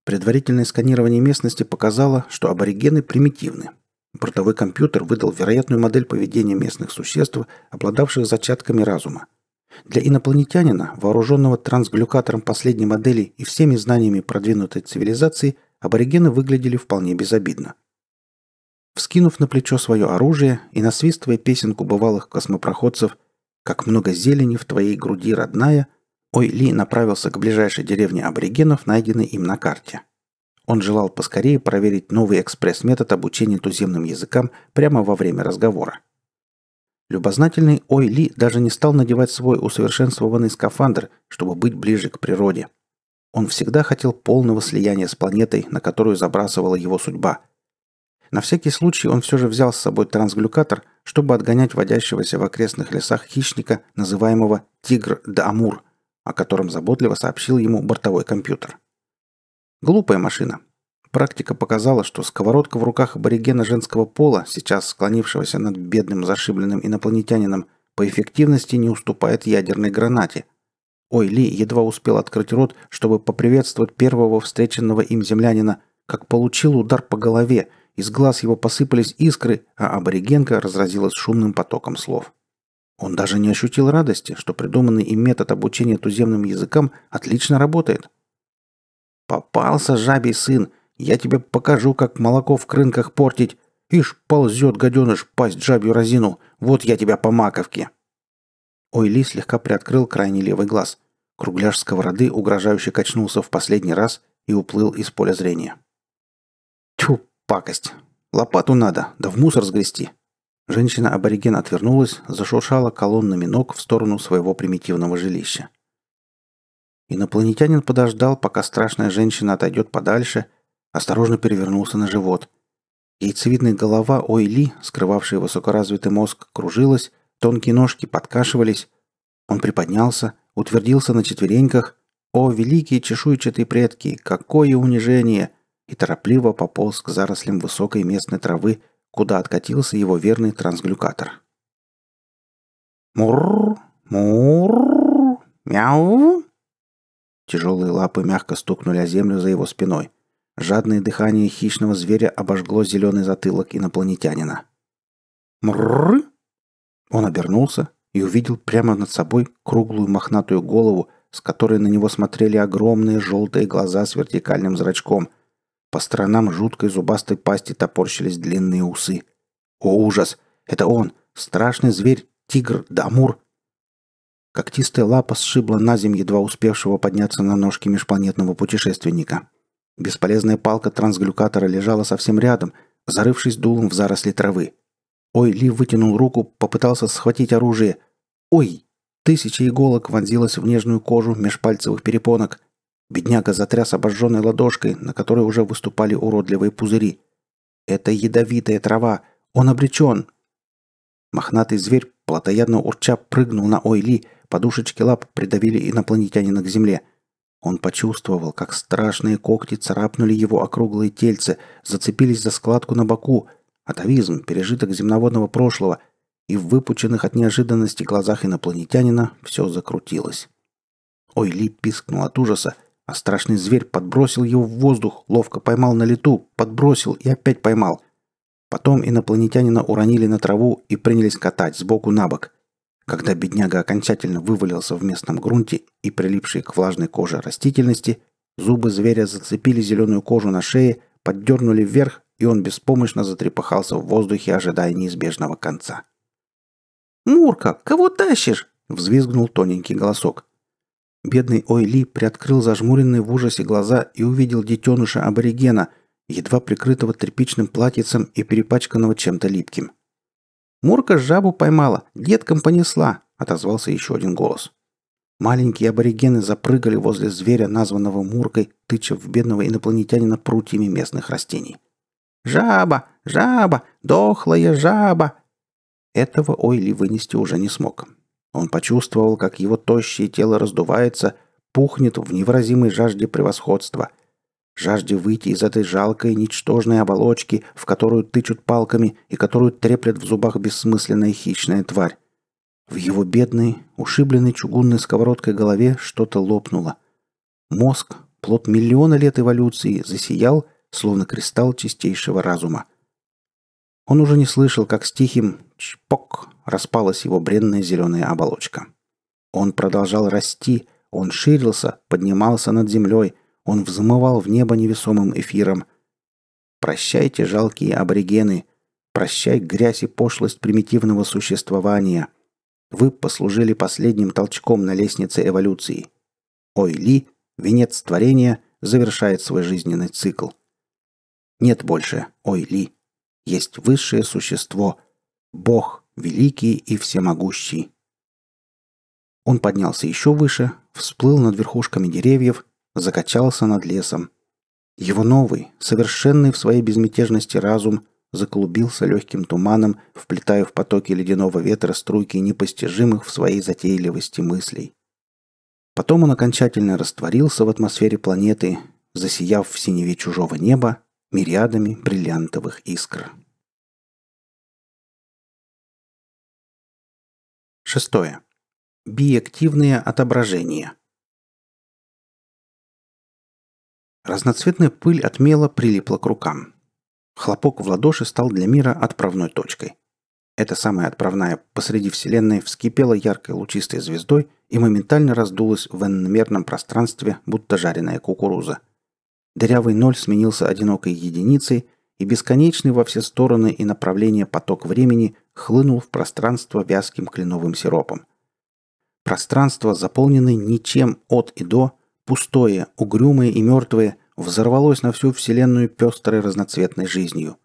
Предварительное сканирование местности показало, что аборигены примитивны. Бортовой компьютер выдал вероятную модель поведения местных существ, обладавших зачатками разума – для инопланетянина, вооруженного трансглюкатором последней модели и всеми знаниями продвинутой цивилизации, аборигены выглядели вполне безобидно. Вскинув на плечо свое оружие и насвистывая песенку бывалых космопроходцев «Как много зелени в твоей груди, родная», Ой Ли направился к ближайшей деревне аборигенов, найденной им на карте. Он желал поскорее проверить новый экспресс-метод обучения туземным языкам прямо во время разговора – Любознательный Ой Ли даже не стал надевать свой усовершенствованный скафандр, чтобы быть ближе к природе. Он всегда хотел полного слияния с планетой, на которую забрасывала его судьба. На всякий случай он все же взял с собой трансглюкатор, чтобы отгонять водящегося в окрестных лесах хищника, называемого «Тигр да Амур», о котором заботливо сообщил ему бортовой компьютер. Глупая машина, Практика показала, что сковородка в руках аборигена женского пола, сейчас склонившегося над бедным зашибленным инопланетянином, по эффективности не уступает ядерной гранате. Ой Ли едва успел открыть рот, чтобы поприветствовать первого встреченного им землянина, как получил удар по голове, из глаз его посыпались искры, а аборигенка разразилась шумным потоком слов. Он даже не ощутил радости, что придуманный им метод обучения туземным языкам отлично работает. «Попался жабий сын!» Я тебе покажу, как молоко в крынках портить. Ишь, ползет, гаденыш, пасть жабью разину. Вот я тебя по маковке!» Ойли слегка приоткрыл крайний левый глаз. Кругляш сковороды угрожающе качнулся в последний раз и уплыл из поля зрения. «Тьфу, пакость! Лопату надо, да в мусор сгрести!» Женщина-абориген отвернулась, зашуршала колоннами ног в сторону своего примитивного жилища. Инопланетянин подождал, пока страшная женщина отойдет подальше – осторожно перевернулся на живот. Яйцевидная голова Ойли, скрывавшая высокоразвитый мозг, кружилась, тонкие ножки подкашивались. Он приподнялся, утвердился на четвереньках. «О, великие чешуйчатые предки, какое унижение!» и торопливо пополз к зарослям высокой местной травы, куда откатился его верный трансглюкатор. «Мурр! Мурр! Мяу!» Тяжелые лапы мягко стукнули о землю за его спиной – Жадное дыхание хищного зверя обожгло зеленый затылок инопланетянина. Мрррр! Он обернулся и увидел прямо над собой круглую мохнатую голову, с которой на него смотрели огромные желтые глаза с вертикальным зрачком. По сторонам жуткой зубастой пасти топорщились длинные усы. О, ужас! Это он! Страшный зверь! Тигр! Дамур! Когтистая лапа сшибла на землю едва успевшего подняться на ножки межпланетного путешественника. Бесполезная палка трансглюкатора лежала совсем рядом, зарывшись дулом в заросли травы. Ой, Ли вытянул руку, попытался схватить оружие. Ой! Тысяча иголок вонзилась в нежную кожу межпальцевых перепонок. Бедняга затряс обожженной ладошкой, на которой уже выступали уродливые пузыри. «Это ядовитая трава! Он обречен!» Мохнатый зверь, плотоядно урча, прыгнул на Ойли, подушечки лап придавили инопланетянина к земле – он почувствовал, как страшные когти царапнули его округлые тельце, зацепились за складку на боку, атовизм, пережиток земноводного прошлого, и в выпученных от неожиданности глазах инопланетянина все закрутилось. Ой, лип, пискнул от ужаса, а страшный зверь подбросил его в воздух, ловко поймал на лету, подбросил и опять поймал. Потом инопланетянина уронили на траву и принялись катать сбоку на бок – когда бедняга окончательно вывалился в местном грунте и прилипшие к влажной коже растительности, зубы зверя зацепили зеленую кожу на шее, поддернули вверх, и он беспомощно затрепыхался в воздухе, ожидая неизбежного конца. «Мурка, кого тащишь?» — взвизгнул тоненький голосок. Бедный Ойли приоткрыл зажмуренные в ужасе глаза и увидел детеныша аборигена, едва прикрытого тряпичным платьицем и перепачканного чем-то липким. — «Мурка жабу поймала, деткам понесла», — отозвался еще один голос. Маленькие аборигены запрыгали возле зверя, названного Муркой, тыча в бедного инопланетянина прутьями местных растений. «Жаба! Жаба! Дохлая жаба!» Этого Ойли вынести уже не смог. Он почувствовал, как его тощее тело раздувается, пухнет в невыразимой жажде превосходства — жажде выйти из этой жалкой, ничтожной оболочки, в которую тычут палками и которую треплет в зубах бессмысленная хищная тварь. В его бедной, ушибленной чугунной сковородкой голове что-то лопнуло. Мозг, плод миллиона лет эволюции, засиял, словно кристалл чистейшего разума. Он уже не слышал, как с тихим «чпок» распалась его бренная зеленая оболочка. Он продолжал расти, он ширился, поднимался над землей – он взмывал в небо невесомым эфиром. «Прощайте, жалкие аборигены! Прощай грязь и пошлость примитивного существования! Вы послужили последним толчком на лестнице эволюции. Ой Ли, венец творения, завершает свой жизненный цикл. Нет больше Ой Ли. Есть высшее существо, Бог, великий и всемогущий. Он поднялся еще выше, всплыл над верхушками деревьев закачался над лесом. Его новый, совершенный в своей безмятежности разум, заклубился легким туманом, вплетая в потоки ледяного ветра струйки непостижимых в своей затейливости мыслей. Потом он окончательно растворился в атмосфере планеты, засияв в синеве чужого неба мириадами бриллиантовых искр. Шестое. Биактивные отображения – Разноцветная пыль от мела прилипла к рукам. Хлопок в ладоши стал для мира отправной точкой. Эта самая отправная посреди Вселенной вскипела яркой лучистой звездой и моментально раздулась в энномерном пространстве, будто жареная кукуруза. Дырявый ноль сменился одинокой единицей, и бесконечный во все стороны и направления поток времени хлынул в пространство вязким кленовым сиропом. Пространство, заполненное ничем от и до – пустое, угрюмое и мертвое, взорвалось на всю вселенную пестрой разноцветной жизнью.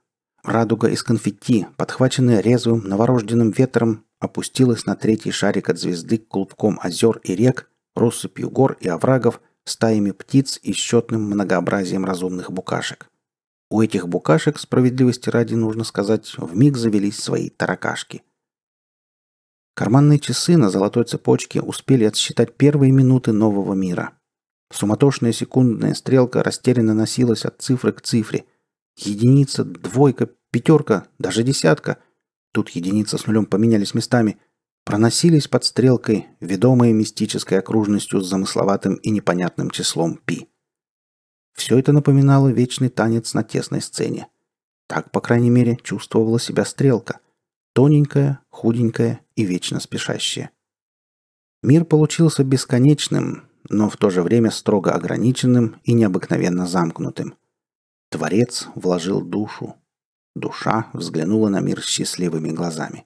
Радуга из конфетти, подхваченная резвым новорожденным ветром, опустилась на третий шарик от звезды клубком озер и рек, россыпью гор и оврагов, стаями птиц и счетным многообразием разумных букашек. У этих букашек, справедливости ради нужно сказать, в миг завелись свои таракашки. Карманные часы на золотой цепочке успели отсчитать первые минуты нового мира – Суматошная секундная стрелка растерянно носилась от цифры к цифре. Единица, двойка, пятерка, даже десятка. Тут единица с нулем поменялись местами. Проносились под стрелкой, ведомые мистической окружностью с замысловатым и непонятным числом пи. Все это напоминало вечный танец на тесной сцене. Так, по крайней мере, чувствовала себя стрелка. Тоненькая, худенькая и вечно спешащая. Мир получился бесконечным, но в то же время строго ограниченным и необыкновенно замкнутым. Творец вложил душу. Душа взглянула на мир счастливыми глазами.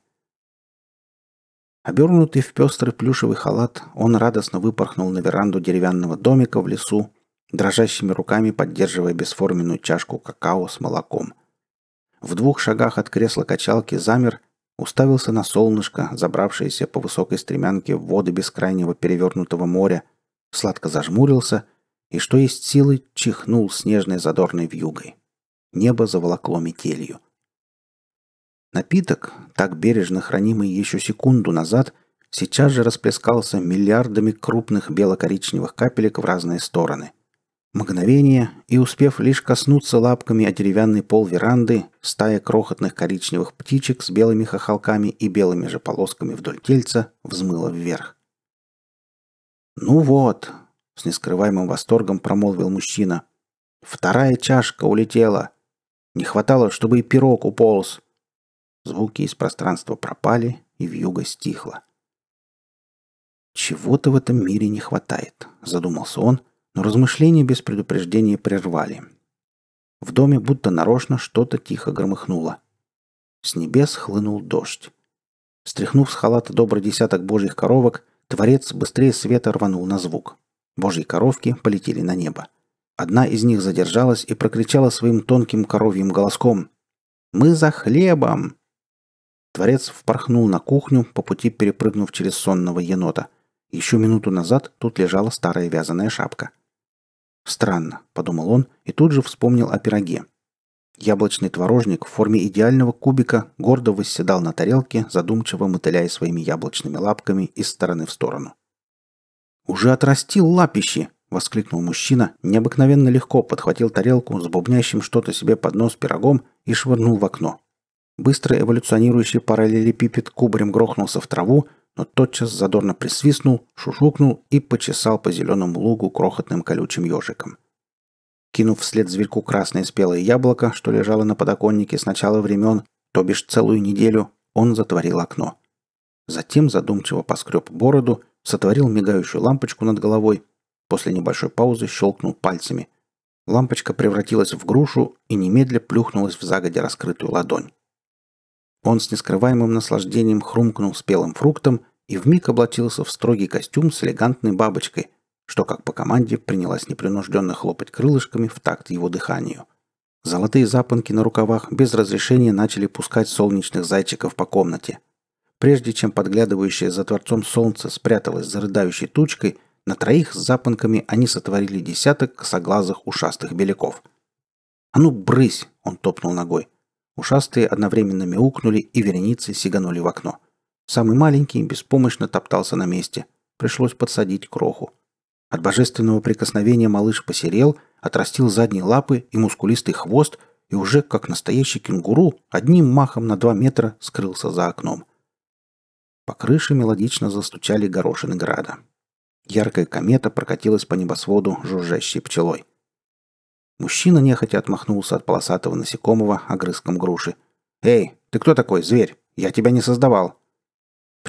Обернутый в пестрый плюшевый халат, он радостно выпорхнул на веранду деревянного домика в лесу, дрожащими руками поддерживая бесформенную чашку какао с молоком. В двух шагах от кресла качалки замер, уставился на солнышко, забравшееся по высокой стремянке в воды бескрайнего перевернутого моря – сладко зажмурился и, что есть силы, чихнул снежной задорной вьюгой. Небо заволокло метелью. Напиток, так бережно хранимый еще секунду назад, сейчас же расплескался миллиардами крупных бело-коричневых капелек в разные стороны. Мгновение, и успев лишь коснуться лапками о деревянный пол веранды, стая крохотных коричневых птичек с белыми хохолками и белыми же полосками вдоль тельца взмыла вверх. «Ну вот», — с нескрываемым восторгом промолвил мужчина. «Вторая чашка улетела. Не хватало, чтобы и пирог уполз». Звуки из пространства пропали, и вьюга стихла. «Чего-то в этом мире не хватает», — задумался он, но размышления без предупреждения прервали. В доме будто нарочно что-то тихо громыхнуло. С небес хлынул дождь. Стряхнув с халата добрый десяток божьих коровок, Творец быстрее света рванул на звук. Божьи коровки полетели на небо. Одна из них задержалась и прокричала своим тонким коровьим голоском. «Мы за хлебом!» Творец впорхнул на кухню, по пути перепрыгнув через сонного енота. Еще минуту назад тут лежала старая вязаная шапка. «Странно», — подумал он и тут же вспомнил о пироге. Яблочный творожник в форме идеального кубика гордо восседал на тарелке, задумчиво мотыляя своими яблочными лапками из стороны в сторону. «Уже отрастил лапищи!» — воскликнул мужчина, необыкновенно легко подхватил тарелку с бубнящим что-то себе под нос пирогом и швырнул в окно. Быстро эволюционирующий параллелепипед кубарем грохнулся в траву, но тотчас задорно присвистнул, шушукнул и почесал по зеленому лугу крохотным колючим ежиком — Кинув вслед зверьку красное спелое яблоко, что лежало на подоконнике с начала времен, то бишь целую неделю, он затворил окно. Затем задумчиво поскреб бороду, сотворил мигающую лампочку над головой, после небольшой паузы щелкнул пальцами. Лампочка превратилась в грушу и немедля плюхнулась в загодя раскрытую ладонь. Он с нескрываемым наслаждением хрумкнул спелым фруктом и вмиг облачился в строгий костюм с элегантной бабочкой – что, как по команде, принялась непринужденно хлопать крылышками в такт его дыханию. Золотые запонки на рукавах без разрешения начали пускать солнечных зайчиков по комнате. Прежде чем подглядывающее за творцом солнце спряталось за рыдающей тучкой, на троих с запонками они сотворили десяток косоглазых ушастых беляков. «А ну, брысь!» — он топнул ногой. Ушастые одновременно мяукнули и вереницы сиганули в окно. Самый маленький беспомощно топтался на месте. Пришлось подсадить кроху. От божественного прикосновения малыш посерел, отрастил задние лапы и мускулистый хвост и уже, как настоящий кенгуру, одним махом на два метра скрылся за окном. По крыше мелодично застучали горошины града. Яркая комета прокатилась по небосводу жужжащей пчелой. Мужчина нехотя отмахнулся от полосатого насекомого огрызком груши. «Эй, ты кто такой, зверь? Я тебя не создавал!»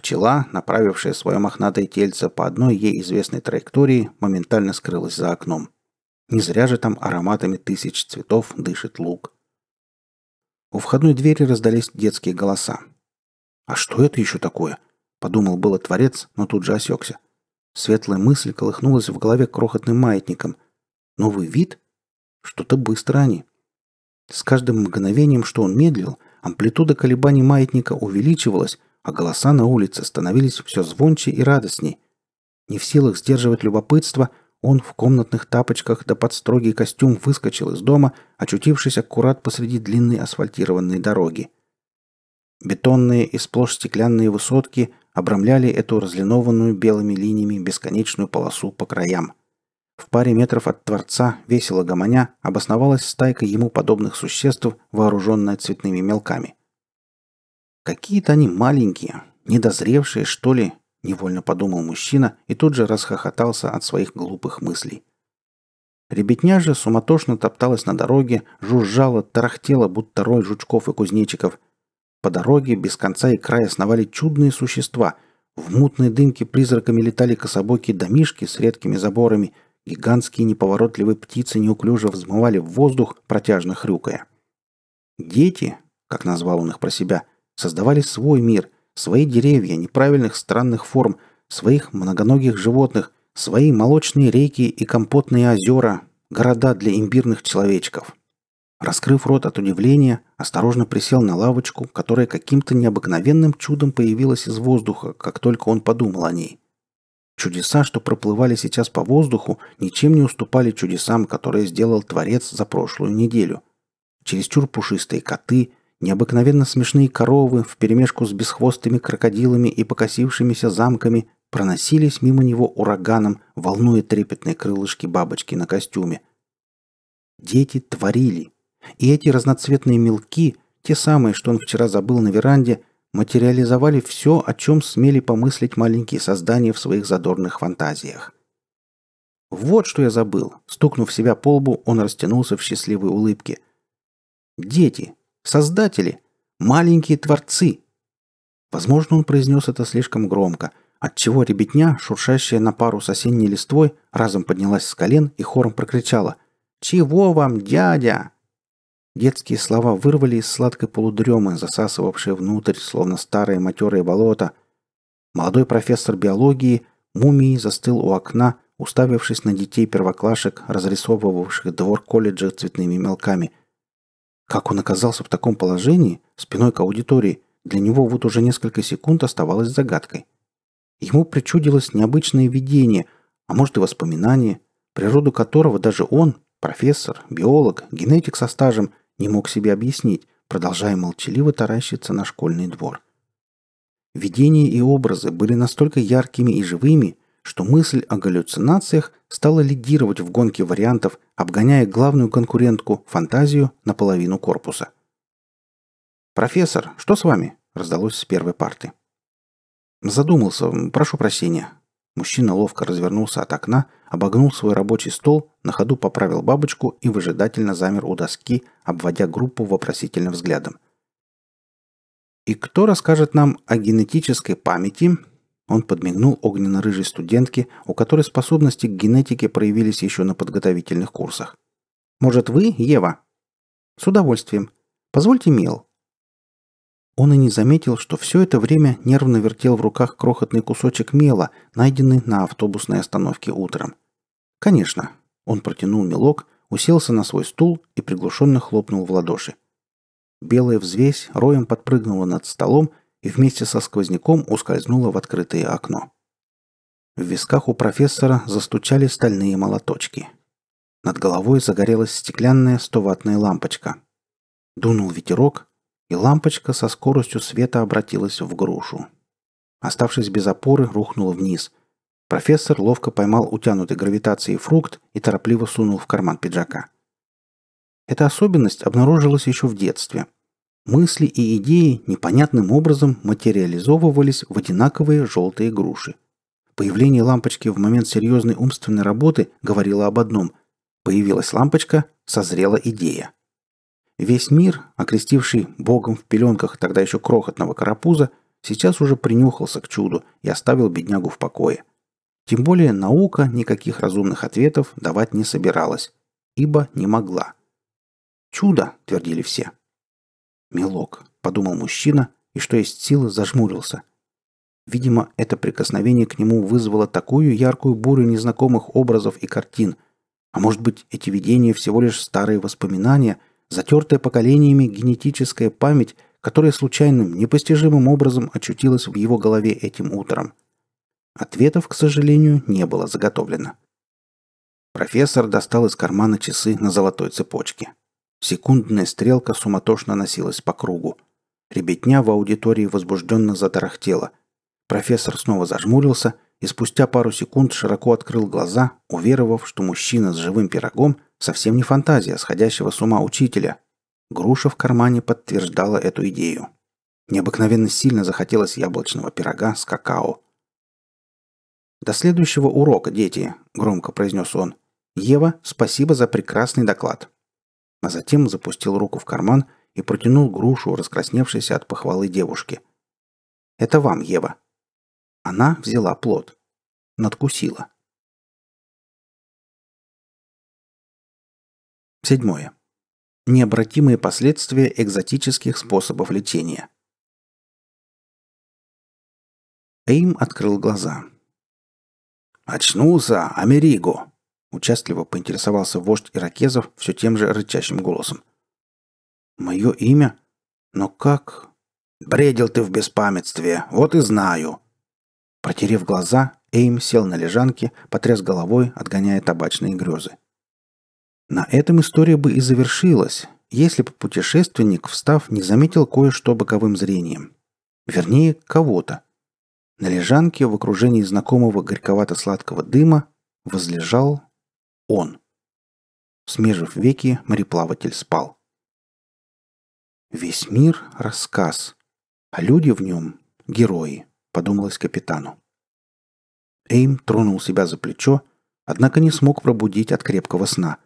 Пчела, направившая свое мохнатое тельце по одной ей известной траектории, моментально скрылась за окном. Не зря же там ароматами тысяч цветов дышит лук. У входной двери раздались детские голоса. «А что это еще такое?» — подумал было творец, но тут же осекся. Светлая мысль колыхнулась в голове крохотным маятником. «Новый вид? Что-то быстро они». С каждым мгновением, что он медлил, амплитуда колебаний маятника увеличивалась — а голоса на улице становились все звонче и радостней. Не в силах сдерживать любопытство, он в комнатных тапочках да под строгий костюм выскочил из дома, очутившись аккурат посреди длинной асфальтированной дороги. Бетонные и сплошь стеклянные высотки обрамляли эту разлинованную белыми линиями бесконечную полосу по краям. В паре метров от Творца, весело гомоня, обосновалась стайка ему подобных существ, вооруженная цветными мелками – Какие-то они маленькие, недозревшие, что ли, невольно подумал мужчина и тут же расхохотался от своих глупых мыслей. Ребятня же суматошно топталась на дороге, жужжала, тарахтела, будто рой жучков и кузнечиков. По дороге без конца и края сновали чудные существа. В мутной дымке призраками летали кособокие домишки с редкими заборами. Гигантские неповоротливые птицы неуклюже взмывали в воздух, протяжно хрюкая. «Дети», как назвал он их про себя, Создавали свой мир, свои деревья неправильных странных форм, своих многоногих животных, свои молочные реки и компотные озера, города для имбирных человечков. Раскрыв рот от удивления, осторожно присел на лавочку, которая каким-то необыкновенным чудом появилась из воздуха, как только он подумал о ней. Чудеса, что проплывали сейчас по воздуху, ничем не уступали чудесам, которые сделал Творец за прошлую неделю. Чересчур пушистые коты, Необыкновенно смешные коровы вперемешку с бесхвостыми крокодилами и покосившимися замками проносились мимо него ураганом, волнуя трепетные крылышки бабочки на костюме. Дети творили. И эти разноцветные мелки, те самые, что он вчера забыл на веранде, материализовали все, о чем смели помыслить маленькие создания в своих задорных фантазиях. «Вот что я забыл!» Стукнув себя по лбу, он растянулся в счастливой улыбке. «Дети! Создатели. Маленькие творцы. Возможно, он произнес это слишком громко, отчего ребятня, шуршащая на пару с осенней листвой, разом поднялась с колен и хором прокричала «Чего вам, дядя?» Детские слова вырвали из сладкой полудремы, засасывавшей внутрь, словно старые матерые болота. Молодой профессор биологии мумии застыл у окна, уставившись на детей первоклашек, разрисовывавших двор колледжа цветными мелками – как он оказался в таком положении, спиной к аудитории, для него вот уже несколько секунд оставалось загадкой. Ему причудилось необычное видение, а может и воспоминание, природу которого даже он, профессор, биолог, генетик со стажем, не мог себе объяснить, продолжая молчаливо таращиться на школьный двор. Видения и образы были настолько яркими и живыми, что мысль о галлюцинациях стала лидировать в гонке вариантов, обгоняя главную конкурентку – фантазию – наполовину корпуса. «Профессор, что с вами?» – раздалось с первой парты. «Задумался. Прошу прощения». Мужчина ловко развернулся от окна, обогнул свой рабочий стол, на ходу поправил бабочку и выжидательно замер у доски, обводя группу вопросительным взглядом. «И кто расскажет нам о генетической памяти, он подмигнул огненно-рыжей студентке, у которой способности к генетике проявились еще на подготовительных курсах. «Может, вы, Ева?» «С удовольствием. Позвольте мел». Он и не заметил, что все это время нервно вертел в руках крохотный кусочек мела, найденный на автобусной остановке утром. «Конечно». Он протянул мелок, уселся на свой стул и приглушенно хлопнул в ладоши. Белая взвесь роем подпрыгнула над столом и вместе со сквозняком ускользнула в открытое окно. В висках у профессора застучали стальные молоточки. Над головой загорелась стеклянная стоватная лампочка. Дунул ветерок, и лампочка со скоростью света обратилась в грушу. Оставшись без опоры, рухнула вниз. Профессор ловко поймал утянутый гравитацией фрукт и торопливо сунул в карман пиджака. Эта особенность обнаружилась еще в детстве – Мысли и идеи непонятным образом материализовывались в одинаковые желтые груши. Появление лампочки в момент серьезной умственной работы говорило об одном. Появилась лампочка, созрела идея. Весь мир, окрестивший богом в пеленках тогда еще крохотного карапуза, сейчас уже принюхался к чуду и оставил беднягу в покое. Тем более наука никаких разумных ответов давать не собиралась, ибо не могла. «Чудо», — твердили все, — «Мелок», — подумал мужчина, и что есть силы, зажмурился. Видимо, это прикосновение к нему вызвало такую яркую бурю незнакомых образов и картин. А может быть, эти видения всего лишь старые воспоминания, затертая поколениями генетическая память, которая случайным, непостижимым образом очутилась в его голове этим утром. Ответов, к сожалению, не было заготовлено. Профессор достал из кармана часы на золотой цепочке. Секундная стрелка суматошно носилась по кругу. Ребятня в аудитории возбужденно затарахтела. Профессор снова зажмурился и спустя пару секунд широко открыл глаза, уверовав, что мужчина с живым пирогом совсем не фантазия сходящего с ума учителя. Груша в кармане подтверждала эту идею. Необыкновенно сильно захотелось яблочного пирога с какао. «До следующего урока, дети», — громко произнес он. «Ева, спасибо за прекрасный доклад» а затем запустил руку в карман и протянул грушу, раскрасневшейся от похвалы девушки. «Это вам, Ева». Она взяла плод. Надкусила. Седьмое. Необратимые последствия экзотических способов летения. Эйм открыл глаза. «Очнулся, Америго!» Участливо поинтересовался вождь иракезов все тем же рычащим голосом. «Мое имя? Но как?» «Бредил ты в беспамятстве, вот и знаю!» Протерев глаза, Эйм сел на лежанке, потряс головой, отгоняя табачные грезы. На этом история бы и завершилась, если бы путешественник, встав, не заметил кое-что боковым зрением. Вернее, кого-то. На лежанке в окружении знакомого горьковато-сладкого дыма возлежал он. Смежив веки, мореплаватель спал. «Весь мир — рассказ, а люди в нем — герои», — подумалось капитану. Эйм тронул себя за плечо, однако не смог пробудить от крепкого сна.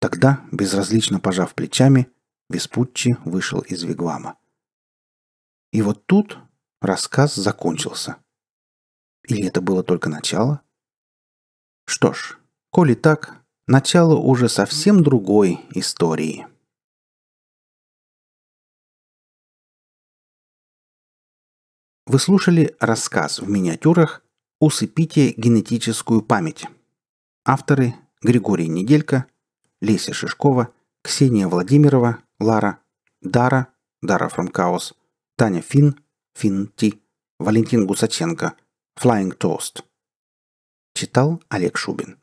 Тогда, безразлично пожав плечами, Веспуччи вышел из Вигвама. И вот тут рассказ закончился. Или это было только начало? Что ж, Коли так, начало уже совсем другой истории. Вы слушали рассказ в миниатюрах «Усыпите генетическую память». Авторы Григорий Неделько, Леся Шишкова, Ксения Владимирова, Лара, Дара, Дара Фромкаус, Таня Фин, Фин Ти, Валентин Гусаченко, Flying Toast. Читал Олег Шубин.